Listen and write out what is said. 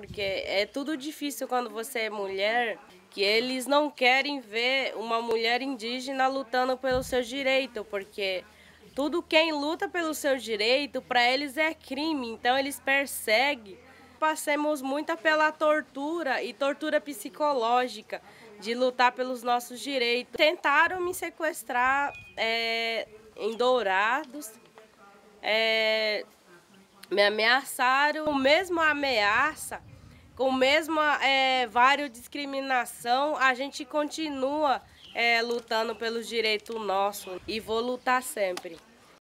Porque é tudo difícil quando você é mulher, que eles não querem ver uma mulher indígena lutando pelo seu direito, porque tudo quem luta pelo seu direito, para eles é crime, então eles perseguem. Passamos muito pela tortura e tortura psicológica de lutar pelos nossos direitos. Tentaram me sequestrar é, em Dourados, é, me ameaçaram com a mesma ameaça, com a mesma é, várias discriminação, a gente continua é, lutando pelos direitos nossos e vou lutar sempre.